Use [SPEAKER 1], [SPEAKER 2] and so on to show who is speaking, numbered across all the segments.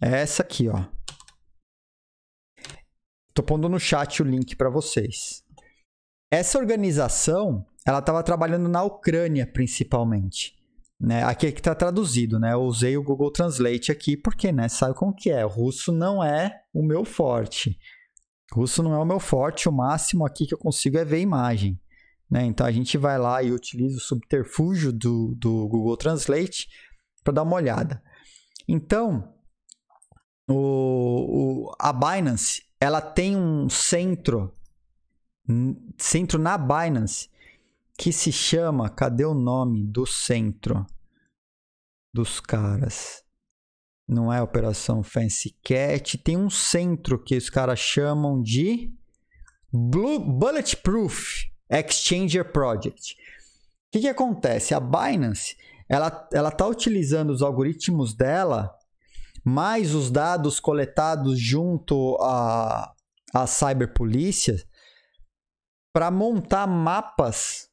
[SPEAKER 1] É essa aqui, ó. Tô pondo no chat o link para vocês. Essa organização, ela estava trabalhando na Ucrânia principalmente. Né? Aqui é que está traduzido, né? Eu usei o Google Translate aqui porque, né? Sabe como que é? O russo não é o meu forte. O russo não é o meu forte. O máximo aqui que eu consigo é ver imagem. Né? Então a gente vai lá e utiliza o subterfúgio do, do Google Translate para dar uma olhada. Então, o, o, a Binance ela tem um centro hum, centro na Binance que se chama cadê o nome do centro dos caras não é operação fancy cat tem um centro que os caras chamam de Blue bulletproof exchanger project o que, que acontece a Binance ela ela tá utilizando os algoritmos dela mais os dados coletados junto à, à cyberpolícia para montar mapas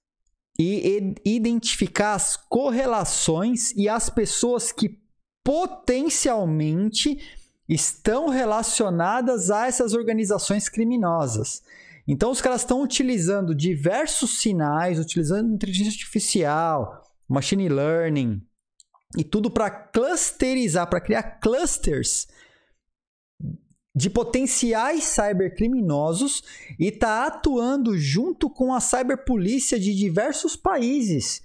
[SPEAKER 1] e identificar as correlações e as pessoas que potencialmente estão relacionadas a essas organizações criminosas. Então, os caras estão utilizando diversos sinais, utilizando inteligência artificial, machine learning, e tudo para clusterizar, para criar clusters de potenciais cybercriminosos e está atuando junto com a cyberpolícia de diversos países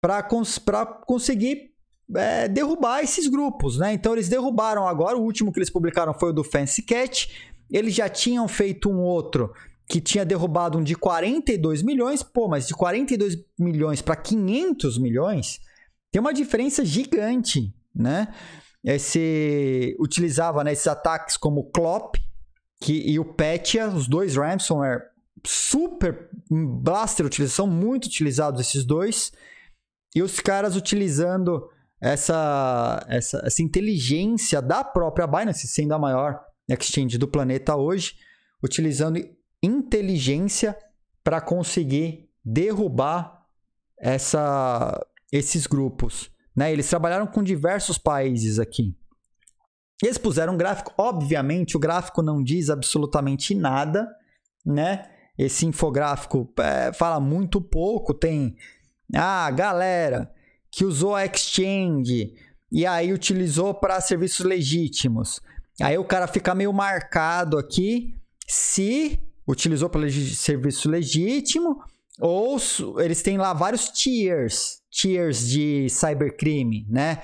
[SPEAKER 1] para cons conseguir é, derrubar esses grupos. Né? Então eles derrubaram agora, o último que eles publicaram foi o do Fancy Cat, eles já tinham feito um outro que tinha derrubado um de 42 milhões, pô, mas de 42 milhões para 500 milhões tem uma diferença gigante, né? Esse, é utilizava né, esses ataques como o Klopp que, e o Petia, os dois ransomware super blaster utilização, muito utilizados esses dois. E os caras utilizando essa, essa, essa inteligência da própria Binance, sendo a maior exchange do planeta hoje, utilizando inteligência para conseguir derrubar essa esses grupos. Né? Eles trabalharam com diversos países aqui. Eles puseram um gráfico, obviamente o gráfico não diz absolutamente nada, né? Esse infográfico é, fala muito pouco, tem a ah, galera que usou a exchange e aí utilizou para serviços legítimos. Aí o cara fica meio marcado aqui se utilizou para serviço legítimo ou eles têm lá vários tiers, tiers de cybercrime, né?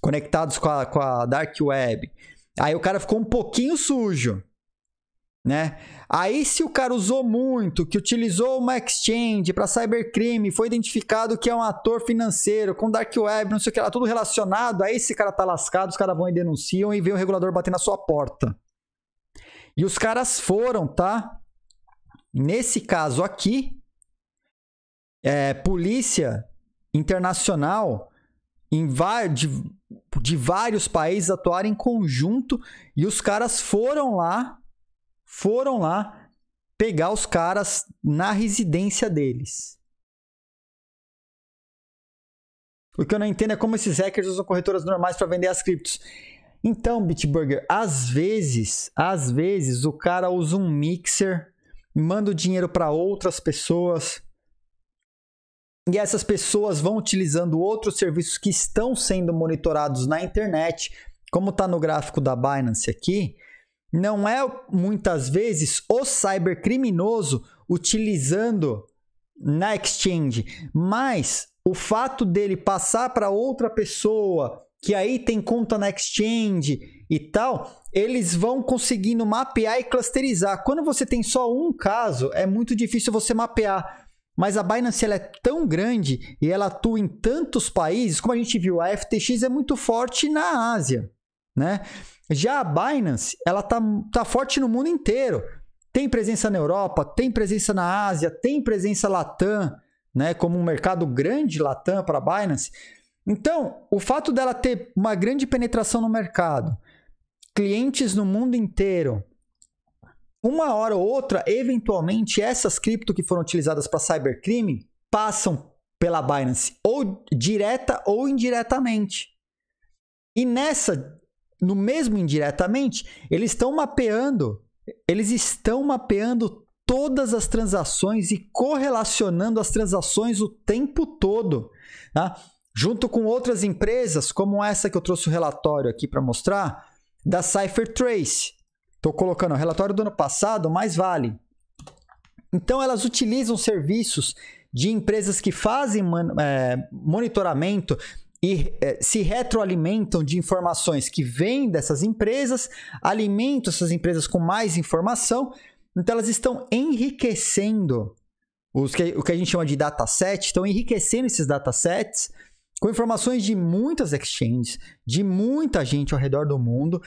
[SPEAKER 1] Conectados com a, com a dark web. Aí o cara ficou um pouquinho sujo, né? Aí se o cara usou muito, que utilizou uma exchange para cybercrime, foi identificado que é um ator financeiro com dark web, não sei o que lá, tudo relacionado, aí esse cara tá lascado, os caras vão e denunciam e vem o regulador bater na sua porta. E os caras foram, tá? Nesse caso aqui, é, polícia internacional em de, de vários países atuaram em conjunto e os caras foram lá, foram lá pegar os caras na residência deles. O que eu não entendo é como esses hackers usam corretoras normais para vender as criptos. Então, Bitburger, às vezes, às vezes o cara usa um mixer, manda o dinheiro para outras pessoas e essas pessoas vão utilizando outros serviços que estão sendo monitorados na internet, como está no gráfico da Binance aqui, não é muitas vezes o cybercriminoso utilizando na exchange, mas o fato dele passar para outra pessoa que aí tem conta na exchange e tal, eles vão conseguindo mapear e clusterizar. Quando você tem só um caso, é muito difícil você mapear mas a Binance ela é tão grande e ela atua em tantos países, como a gente viu, a FTX é muito forte na Ásia, né? Já a Binance, ela tá, tá forte no mundo inteiro. Tem presença na Europa, tem presença na Ásia, tem presença Latam, né, como um mercado grande Latam para a Binance. Então, o fato dela ter uma grande penetração no mercado, clientes no mundo inteiro, uma hora ou outra, eventualmente, essas cripto que foram utilizadas para cybercrime passam pela Binance, ou direta ou indiretamente. E nessa, no mesmo indiretamente, eles estão mapeando, eles estão mapeando todas as transações e correlacionando as transações o tempo todo, tá? junto com outras empresas, como essa que eu trouxe o relatório aqui para mostrar, da CypherTrace, Estou colocando o relatório do ano passado, mais vale. Então, elas utilizam serviços de empresas que fazem é, monitoramento e é, se retroalimentam de informações que vêm dessas empresas, alimentam essas empresas com mais informação. Então, elas estão enriquecendo os que, o que a gente chama de dataset, estão enriquecendo esses datasets com informações de muitas exchanges, de muita gente ao redor do mundo,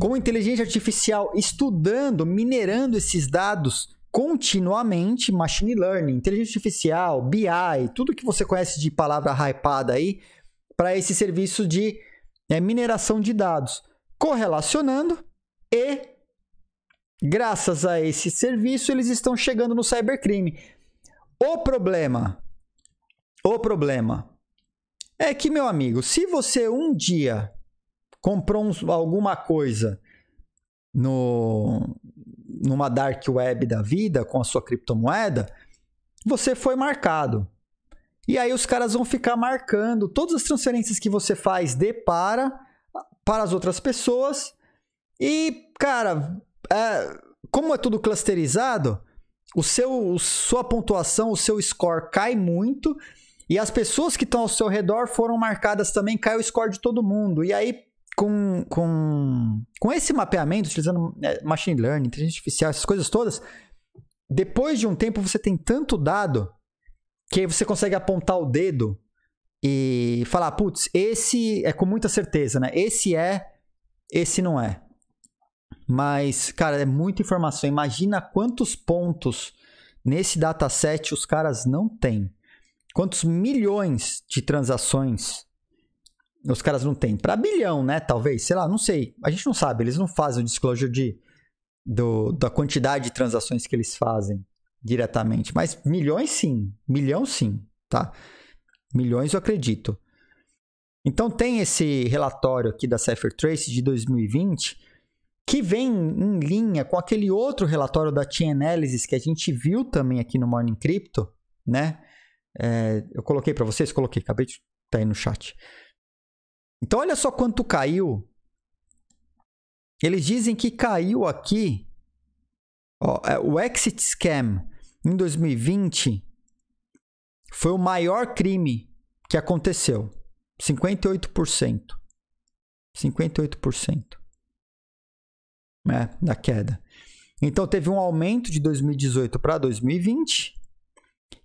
[SPEAKER 1] com inteligência artificial estudando, minerando esses dados continuamente, machine learning, inteligência artificial, BI, tudo que você conhece de palavra hypada aí, para esse serviço de é, mineração de dados, correlacionando e graças a esse serviço eles estão chegando no cybercrime. O problema, o problema é que meu amigo, se você um dia comprou alguma coisa no, numa dark web da vida com a sua criptomoeda, você foi marcado. E aí os caras vão ficar marcando todas as transferências que você faz de para para as outras pessoas. E, cara, é, como é tudo clusterizado, o seu sua pontuação, o seu score cai muito. E as pessoas que estão ao seu redor foram marcadas também, cai o score de todo mundo. E aí com, com, com esse mapeamento, utilizando é, machine learning, inteligência artificial, essas coisas todas, depois de um tempo você tem tanto dado que você consegue apontar o dedo e falar, putz, esse é com muita certeza, né? Esse é, esse não é. Mas, cara, é muita informação. Imagina quantos pontos nesse dataset os caras não têm. Quantos milhões de transações os caras não têm. Para bilhão, né? Talvez, sei lá, não sei. A gente não sabe. Eles não fazem o disclosure de, do, da quantidade de transações que eles fazem diretamente. Mas milhões, sim. Milhão, sim. Tá? Milhões, eu acredito. Então, tem esse relatório aqui da Cypher Trace de 2020 que vem em linha com aquele outro relatório da Chain Analysis que a gente viu também aqui no Morning Crypto, né? É, eu coloquei para vocês, coloquei, acabei de tá aí no chat. Então olha só quanto caiu. Eles dizem que caiu aqui ó, é, o exit scam em 2020 foi o maior crime que aconteceu. 58%. 58% né, da queda. Então teve um aumento de 2018 para 2020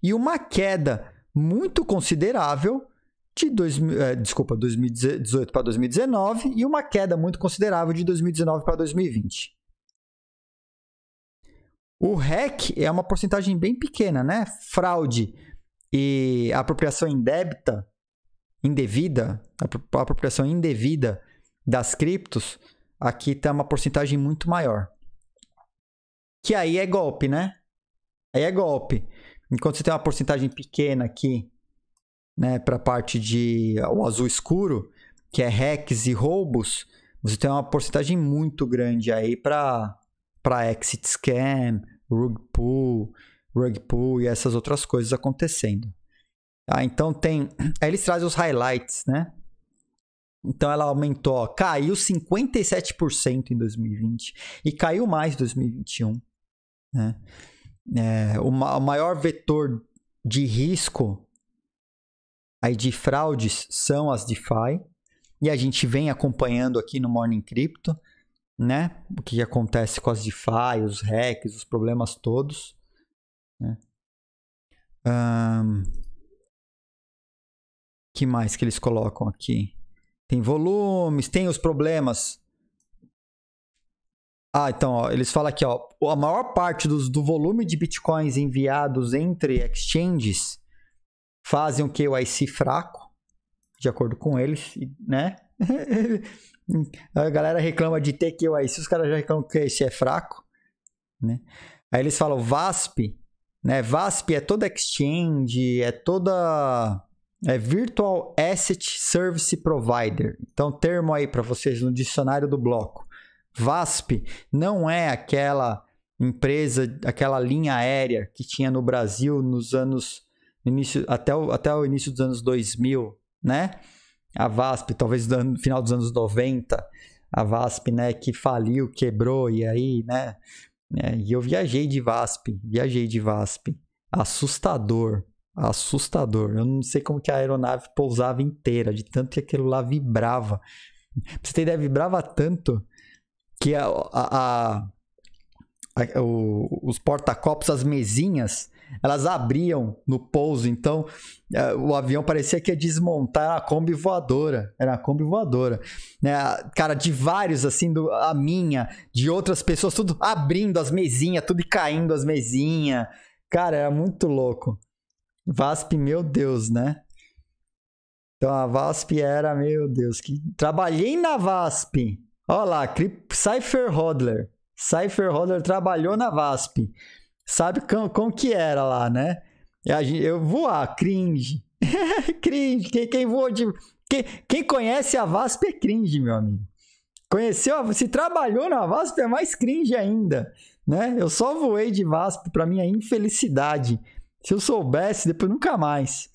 [SPEAKER 1] e uma queda muito considerável de dois, é, desculpa, 2018 para 2019 e uma queda muito considerável de 2019 para 2020. O REC é uma porcentagem bem pequena, né? Fraude e apropriação indébita, indevida, apropriação indevida das criptos, aqui tem uma porcentagem muito maior. Que aí é golpe, né? Aí é golpe. Enquanto você tem uma porcentagem pequena aqui né, para a parte de ah, o azul escuro, que é hacks e roubos, você tem uma porcentagem muito grande aí para para exit scam, rug pull, rug pull e essas outras coisas acontecendo. Ah, então tem, aí eles trazem os highlights, né? Então ela aumentou, ó, caiu 57% em 2020 e caiu mais em 2021, né? É, o, ma o maior vetor de risco Aí de fraudes são as DeFi. E a gente vem acompanhando aqui no Morning Crypto, né? O que acontece com as DeFi, os hacks, os problemas todos. Né? Um, que mais que eles colocam aqui? Tem volumes, tem os problemas. Ah, então, ó, eles falam aqui, ó, a maior parte dos, do volume de bitcoins enviados entre exchanges fazem o KYC fraco, de acordo com eles, né? a galera reclama de ter KYC, os caras já reclamam que esse é fraco, né? Aí eles falam VASP, né? VASP é toda exchange, é toda é Virtual Asset Service Provider. Então, termo aí para vocês no dicionário do bloco. VASP não é aquela empresa, aquela linha aérea que tinha no Brasil nos anos início, até, o, até o início dos anos 2000, né? A VASP, talvez no final dos anos 90, a VASP, né, que faliu, quebrou, e aí, né? É, e eu viajei de VASP, viajei de VASP. Assustador, assustador. Eu não sei como que a aeronave pousava inteira, de tanto que aquilo lá vibrava. Pra você ter ideia, vibrava tanto que a, a, a, a o, os porta-copos, as mesinhas, elas abriam no pouso, então eh, o avião parecia que ia desmontar a Kombi voadora. Era a Kombi voadora. Né? Cara, de vários, assim, do, a minha, de outras pessoas, tudo abrindo as mesinhas, tudo caindo as mesinhas. Cara, era muito louco. VASP, meu Deus, né? Então a VASP era, meu Deus, que. Trabalhei na VASP. Olha lá, Cypher Hodler. Cypher Hodler trabalhou na VASP sabe como, como que era lá, né? Eu voar, ah, cringe. cringe, quem, quem voa de. Quem, quem conhece a VASP é cringe, meu amigo. Conheceu, se trabalhou na VASP é mais cringe ainda, né? Eu só voei de VASP para minha infelicidade. Se eu soubesse, depois nunca mais.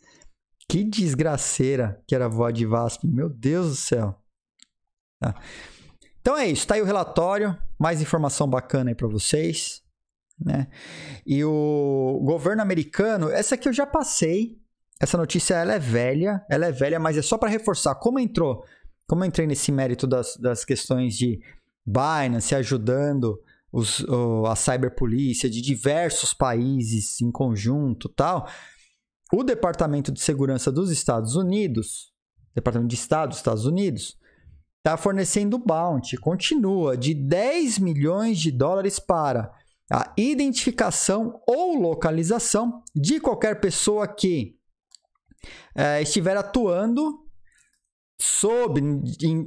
[SPEAKER 1] Que desgraceira que era voar de VASP, meu Deus do céu. Tá. Então é isso, tá aí o relatório, mais informação bacana aí para vocês. Né? E o governo americano, essa aqui eu já passei. Essa notícia ela é velha, ela é velha, mas é só para reforçar como entrou, como eu entrei nesse mérito das, das questões de Binance ajudando os, o, a cyberpolícia de diversos países em conjunto, tal. O Departamento de Segurança dos Estados Unidos, Departamento de Estado dos Estados Unidos, está fornecendo bounty, continua, de 10 milhões de dólares para a identificação ou localização de qualquer pessoa que é, estiver atuando sob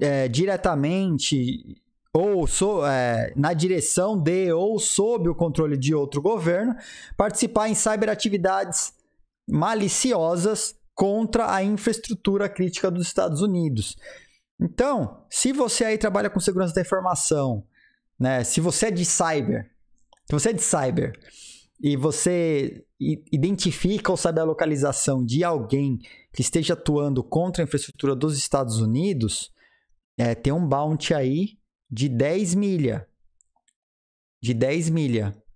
[SPEAKER 1] é, diretamente ou so, é, na direção de ou sob o controle de outro governo, participar em cyberatividades maliciosas contra a infraestrutura crítica dos Estados Unidos. Então, se você aí trabalha com segurança da informação, né, se você é de cyber, se você é de cyber e você identifica ou sabe a localização de alguém que esteja atuando contra a infraestrutura dos Estados Unidos, é, tem um bounty aí de 10 milha. De 10 milha.